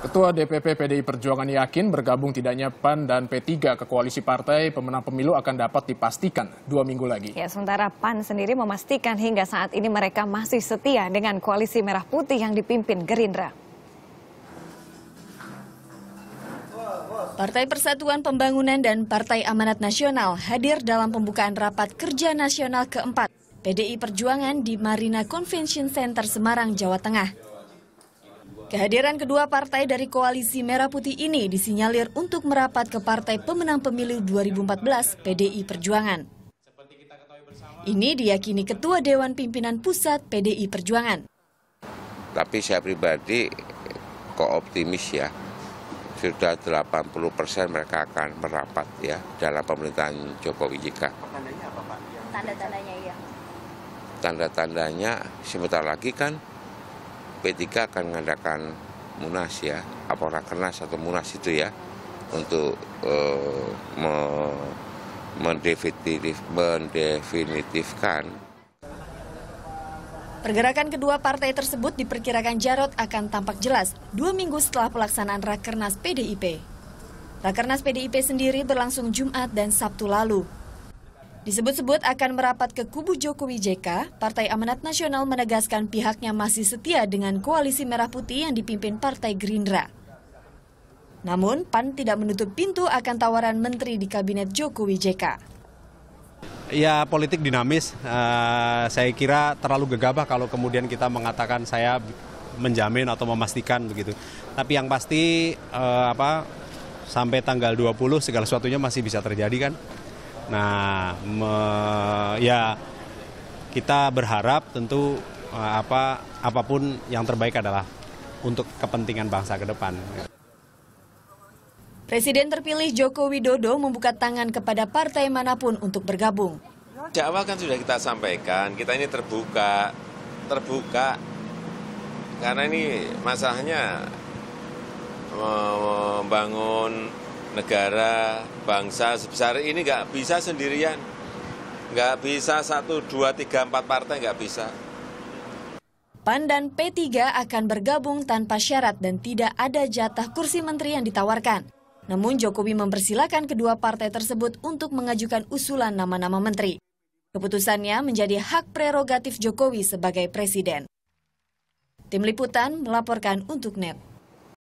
Ketua DPP PDI Perjuangan yakin bergabung tidaknya PAN dan P3 ke koalisi partai pemenang pemilu akan dapat dipastikan dua minggu lagi. Ya, sementara PAN sendiri memastikan hingga saat ini mereka masih setia dengan koalisi Merah Putih yang dipimpin Gerindra. Partai Persatuan Pembangunan dan Partai Amanat Nasional hadir dalam pembukaan rapat kerja nasional keempat PDI Perjuangan di Marina Convention Center Semarang, Jawa Tengah. Kehadiran kedua partai dari koalisi Merah Putih ini disinyalir untuk merapat ke partai pemenang pemilu 2014 PDI Perjuangan. Ini diyakini Ketua Dewan Pimpinan Pusat PDI Perjuangan. Tapi saya pribadi kok optimis ya, sudah 80 persen mereka akan merapat ya dalam pemerintahan Jokowi JK. Tanda-tandanya apa Tanda-tandanya iya. Tanda-tandanya sebentar lagi kan P3 akan mengadakan munas ya, apa rakernas atau munas itu ya, untuk eh, mendefinitifkan. Pergerakan kedua partai tersebut diperkirakan Jarot akan tampak jelas dua minggu setelah pelaksanaan Rakernas PDIP. Rakernas PDIP sendiri berlangsung Jumat dan Sabtu lalu. Disebut-sebut akan merapat ke kubu Jokowi JK, Partai Amanat Nasional menegaskan pihaknya masih setia dengan koalisi Merah Putih yang dipimpin Partai Gerindra. Namun, PAN tidak menutup pintu akan tawaran menteri di Kabinet Jokowi JK. Ya, politik dinamis. Uh, saya kira terlalu gegabah kalau kemudian kita mengatakan saya menjamin atau memastikan begitu. Tapi yang pasti uh, apa sampai tanggal 20 segala sesuatunya masih bisa terjadi kan? Nah, me, ya kita berharap tentu eh, apa apapun yang terbaik adalah untuk kepentingan bangsa ke depan. Presiden terpilih Joko Widodo membuka tangan kepada partai manapun untuk bergabung. Sejak awal kan sudah kita sampaikan, kita ini terbuka, terbuka karena ini masalahnya membangun negara, bangsa sebesar ini nggak bisa sendirian. Nggak bisa satu, dua, tiga, empat partai nggak bisa. PAN dan P3 akan bergabung tanpa syarat dan tidak ada jatah kursi menteri yang ditawarkan. Namun Jokowi mempersilahkan kedua partai tersebut untuk mengajukan usulan nama-nama menteri. Keputusannya menjadi hak prerogatif Jokowi sebagai presiden. Tim Liputan melaporkan untuk NET.